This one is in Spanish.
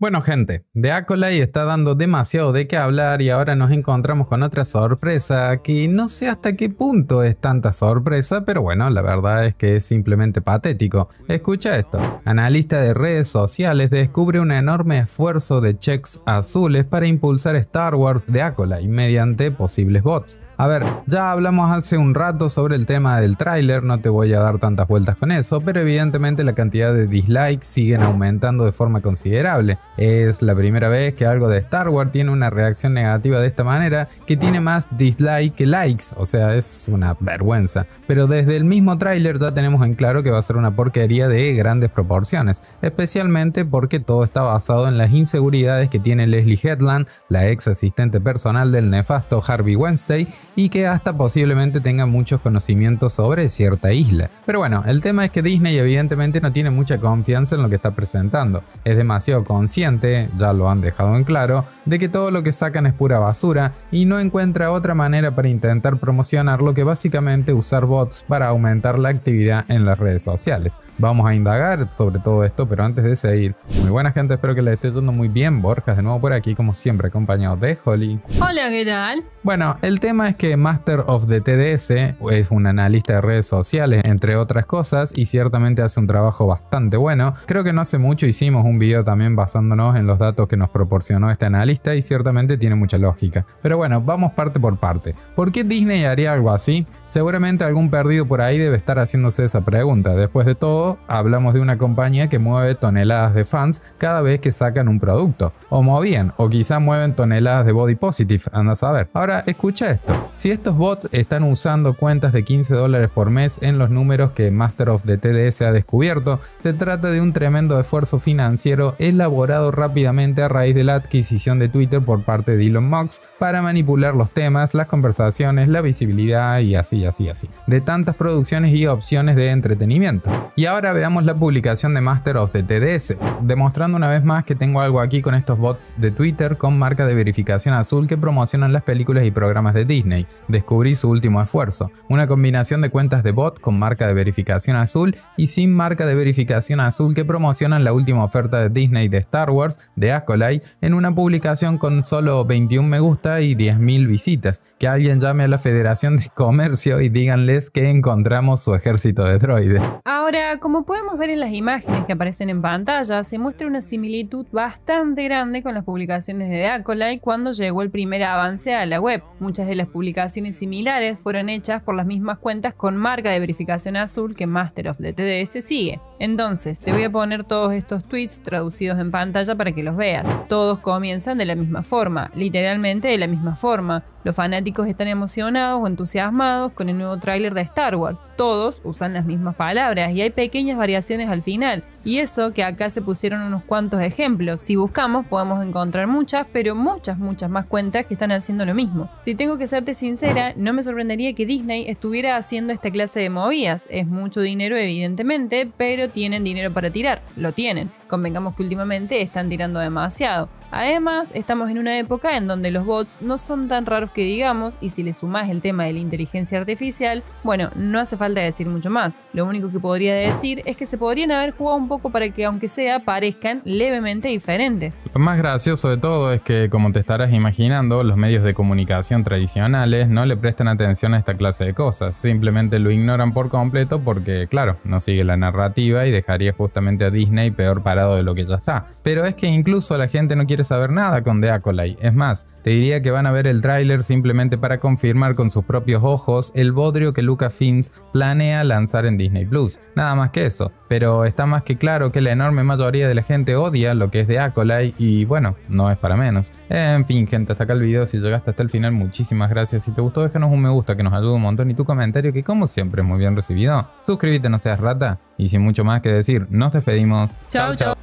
Bueno gente, de Acolyte está dando demasiado de qué hablar y ahora nos encontramos con otra sorpresa que no sé hasta qué punto es tanta sorpresa, pero bueno, la verdad es que es simplemente patético. Escucha esto, analista de redes sociales descubre un enorme esfuerzo de checks azules para impulsar Star Wars de Acolyte mediante posibles bots. A ver, ya hablamos hace un rato sobre el tema del tráiler, no te voy a dar tantas vueltas con eso, pero evidentemente la cantidad de dislikes siguen aumentando de forma considerable. Es la primera vez que algo de Star Wars tiene una reacción negativa de esta manera, que tiene más dislike que likes, o sea, es una vergüenza. Pero desde el mismo tráiler ya tenemos en claro que va a ser una porquería de grandes proporciones, especialmente porque todo está basado en las inseguridades que tiene Leslie Headland, la ex asistente personal del nefasto Harvey Wednesday, y que hasta posiblemente tenga muchos conocimientos sobre cierta isla. Pero bueno, el tema es que Disney evidentemente no tiene mucha confianza en lo que está presentando, es demasiado consciente ya lo han dejado en claro, de que todo lo que sacan es pura basura y no encuentra otra manera para intentar promocionar lo que básicamente usar bots para aumentar la actividad en las redes sociales. Vamos a indagar sobre todo esto, pero antes de seguir, muy buena gente, espero que les esté yendo muy bien. Borjas de nuevo por aquí, como siempre, acompañado de Holly. Hola, ¿qué tal? Bueno, el tema es que Master of the TDS es un analista de redes sociales, entre otras cosas, y ciertamente hace un trabajo bastante bueno. Creo que no hace mucho hicimos un video también basando en los datos que nos proporcionó este analista y ciertamente tiene mucha lógica. Pero bueno, vamos parte por parte. ¿Por qué Disney haría algo así? Seguramente algún perdido por ahí debe estar haciéndose esa pregunta. Después de todo, hablamos de una compañía que mueve toneladas de fans cada vez que sacan un producto. O movían, o quizá mueven toneladas de body positive, anda a saber. Ahora, escucha esto. Si estos bots están usando cuentas de 15 dólares por mes en los números que Master of the TDS ha descubierto, se trata de un tremendo esfuerzo financiero elaborado rápidamente a raíz de la adquisición de Twitter por parte de Elon Musk para manipular los temas, las conversaciones, la visibilidad y así, así, así, de tantas producciones y opciones de entretenimiento. Y ahora veamos la publicación de Master of the TDS, demostrando una vez más que tengo algo aquí con estos bots de Twitter con marca de verificación azul que promocionan las películas y programas de Disney. Descubrí su último esfuerzo, una combinación de cuentas de bot con marca de verificación azul y sin marca de verificación azul que promocionan la última oferta de Disney de Star Words de Acolyte en una publicación con solo 21 me gusta y 10.000 visitas. Que alguien llame a la Federación de Comercio y díganles que encontramos su ejército de droides. Ah, Ahora, como podemos ver en las imágenes que aparecen en pantalla, se muestra una similitud bastante grande con las publicaciones de Acolyte cuando llegó el primer avance a la web. Muchas de las publicaciones similares fueron hechas por las mismas cuentas con marca de verificación azul que Master of the TDS sigue. Entonces, te voy a poner todos estos tweets traducidos en pantalla para que los veas. Todos comienzan de la misma forma, literalmente de la misma forma. Los fanáticos están emocionados o entusiasmados con el nuevo tráiler de Star Wars. Todos usan las mismas palabras y hay pequeñas variaciones al final, y eso que acá se pusieron unos cuantos ejemplos. Si buscamos podemos encontrar muchas, pero muchas, muchas más cuentas que están haciendo lo mismo. Si tengo que serte sincera, no me sorprendería que Disney estuviera haciendo esta clase de movidas. Es mucho dinero evidentemente, pero tienen dinero para tirar. Lo tienen. Convengamos que últimamente están tirando demasiado. Además, estamos en una época en donde los bots no son tan raros que digamos, y si le sumás el tema de la inteligencia artificial, bueno, no hace falta decir mucho más. Lo único que podría decir es que se podrían haber jugado un poco para que, aunque sea, parezcan levemente diferentes. Lo más gracioso de todo es que, como te estarás imaginando, los medios de comunicación tradicionales no le prestan atención a esta clase de cosas, simplemente lo ignoran por completo porque, claro, no sigue la narrativa y dejaría justamente a Disney peor parado de lo que ya está. Pero es que incluso la gente no quiere saber nada con The Acolyte, es más, te diría que van a ver el tráiler simplemente para confirmar con sus propios ojos el bodrio que fins planea lanzar en Disney Plus. Nada más que eso, pero está más que claro que la enorme mayoría de la gente odia lo que es de Acolyte y bueno, no es para menos. En fin, gente, hasta acá el video. Si llegaste hasta el final, muchísimas gracias. Si te gustó, déjanos un me gusta que nos ayuda un montón y tu comentario que como siempre es muy bien recibido. Suscríbete, no seas rata. Y sin mucho más que decir, nos despedimos. Chao, chao.